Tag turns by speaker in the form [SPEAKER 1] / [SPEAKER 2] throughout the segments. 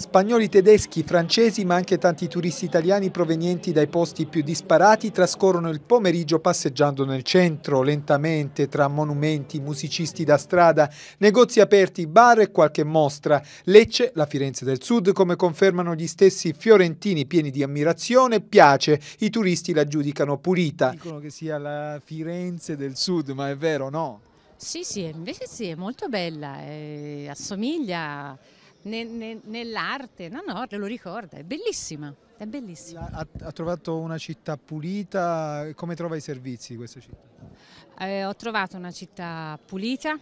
[SPEAKER 1] Spagnoli, tedeschi, francesi ma anche tanti turisti italiani provenienti dai posti più disparati trascorrono il pomeriggio passeggiando nel centro, lentamente, tra monumenti, musicisti da strada, negozi aperti, bar e qualche mostra. Lecce, la Firenze del Sud, come confermano gli stessi fiorentini pieni di ammirazione, piace, i turisti la giudicano pulita. Dicono che sia la Firenze del Sud, ma è vero no?
[SPEAKER 2] Sì, sì, invece sì, è molto bella, eh, assomiglia ne, ne, nell'arte, no no, te lo ricorda, è bellissima, è bellissima.
[SPEAKER 1] Ha, ha, trovato una città pulita, come trova i servizi di questa città?
[SPEAKER 2] Eh, ho trovato una città pulita,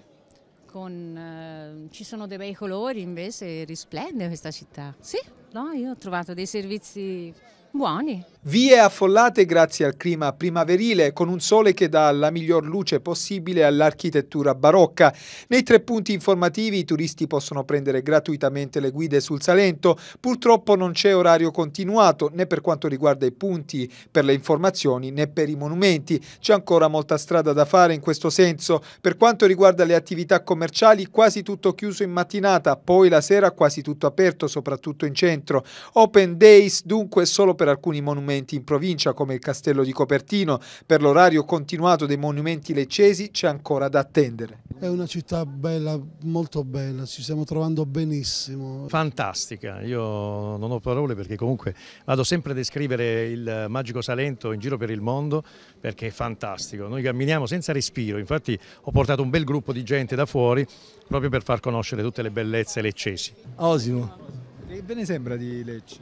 [SPEAKER 2] con, eh, ci sono dei bei colori invece, risplende questa città. Sì, no, io ho trovato dei servizi buoni.
[SPEAKER 1] Vie affollate grazie al clima primaverile, con un sole che dà la miglior luce possibile all'architettura barocca. Nei tre punti informativi i turisti possono prendere gratuitamente le guide sul Salento. Purtroppo non c'è orario continuato né per quanto riguarda i punti per le informazioni né per i monumenti. C'è ancora molta strada da fare in questo senso. Per quanto riguarda le attività commerciali, quasi tutto chiuso in mattinata, poi la sera quasi tutto aperto, soprattutto in centro. Open days dunque solo per alcuni monumenti monumenti in provincia come il castello di Copertino, per l'orario continuato dei monumenti leccesi c'è ancora da attendere.
[SPEAKER 3] È una città bella, molto bella, ci stiamo trovando benissimo. Fantastica, io non ho parole perché comunque vado sempre a descrivere il magico Salento in giro per il mondo perché è fantastico. Noi camminiamo senza respiro, infatti ho portato un bel gruppo di gente da fuori proprio per far conoscere tutte le bellezze leccesi.
[SPEAKER 1] Osimo. Che ve ne sembra di Lecce?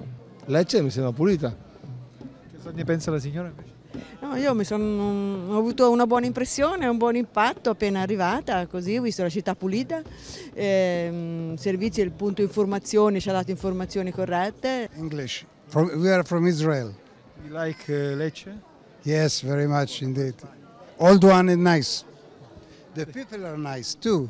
[SPEAKER 1] Lecce mi sembra pulita. Cosa ne pensa la signora invece?
[SPEAKER 4] No, io son, mm, ho avuto una buona impressione, un buon impatto appena arrivata, così ho visto la città pulita, eh, servizi, il punto informazioni, ci ha dato informazioni corrette. English,
[SPEAKER 1] from, we are from Israel. You like uh, eh, Lecce? Yes, very much indeed. Old one is nice. The people are nice too.